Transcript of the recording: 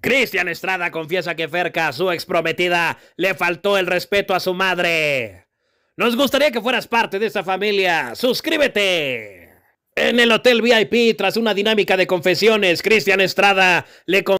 Cristian Estrada confiesa que Ferca, su exprometida, le faltó el respeto a su madre. Nos gustaría que fueras parte de esta familia. ¡Suscríbete! En el Hotel VIP, tras una dinámica de confesiones, Cristian Estrada le